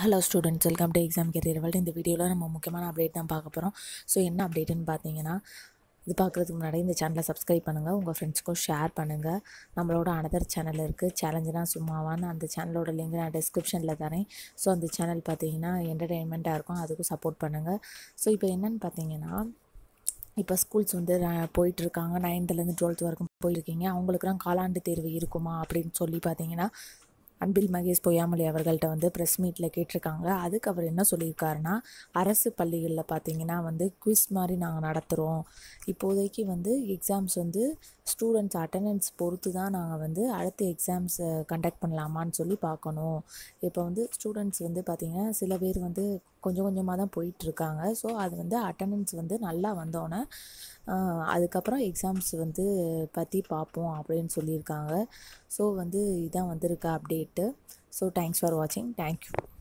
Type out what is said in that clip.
hello students welcome to exam career world இந்த வீடியோவில் நம்ம முக்கியமான அப்டேட் தான் பார்க்க போகிறோம் ஸோ என்ன அப்டேட்டுன்னு பார்த்தீங்கன்னா இது பார்க்குறதுக்கு முன்னாடி இந்த சேனலை சப்ஸ்கிரைப் பண்ணுங்கள் உங்கள் ஃப்ரெண்ட்ஸ்க்கும் ஷேர் பண்ணுங்கள் நம்மளோட அனதர் சேனல் இருக்குது சேலஞ்சுனா சும்மாவான்னு அந்த சேனலோட லிங்க் நான் டிஸ்கிரிப்ஷனில் தரேன் ஸோ அந்த சேனல் பார்த்தீங்கன்னா என்டர்டெயின்மெண்ட்டாக இருக்கும் அதுக்கும் சப்போர்ட் பண்ணுங்கள் ஸோ இப்போ என்னென்னு பார்த்தீங்கன்னா இப்போ ஸ்கூல்ஸ் வந்து போயிட்டுருக்காங்க நைன்த்துலேருந்து டுவெல்த் வரைக்கும் போயிருக்கீங்க அவங்களுக்குலாம் காலாண்டு தேர்வு இருக்குமா அப்படின்னு சொல்லி பார்த்தீங்கன்னா அன்பில் மகேஷ் பொய்யாமொழி அவர்கள்ட்ட வந்து ப்ரெஸ் மீட்டில் கேட்டிருக்காங்க அதுக்கு அவர் என்ன சொல்லியிருக்காருன்னா அரசு பள்ளிகளில் பார்த்தீங்கன்னா வந்து குவிஸ் மாதிரி நாங்கள் நடத்துகிறோம் இப்போதைக்கு வந்து எக்ஸாம்ஸ் வந்து ஸ்டூடெண்ட்ஸ் அட்டண்டன்ஸ் பொறுத்து தான் நாங்கள் வந்து அடுத்த எக்ஸாம்ஸை கண்டக்ட் பண்ணலாமான்னு சொல்லி பார்க்கணும் இப்போ வந்து ஸ்டூடெண்ட்ஸ் வந்து பார்த்திங்கன்னா சில பேர் வந்து கொஞ்சம் கொஞ்சமாக தான் போயிட்டுருக்காங்க ஸோ அது வந்து அட்டண்டன்ஸ் வந்து நல்லா வந்தோடனே அதுக்கப்புறம் எக்ஸாம்ஸ் வந்து பற்றி பார்ப்போம் அப்படின்னு சொல்லியிருக்காங்க ஸோ வந்து இதான் வந்திருக்கா அப்டேட்டு ஸோ தேங்க்ஸ் ஃபார் வாட்சிங் தேங்க்யூ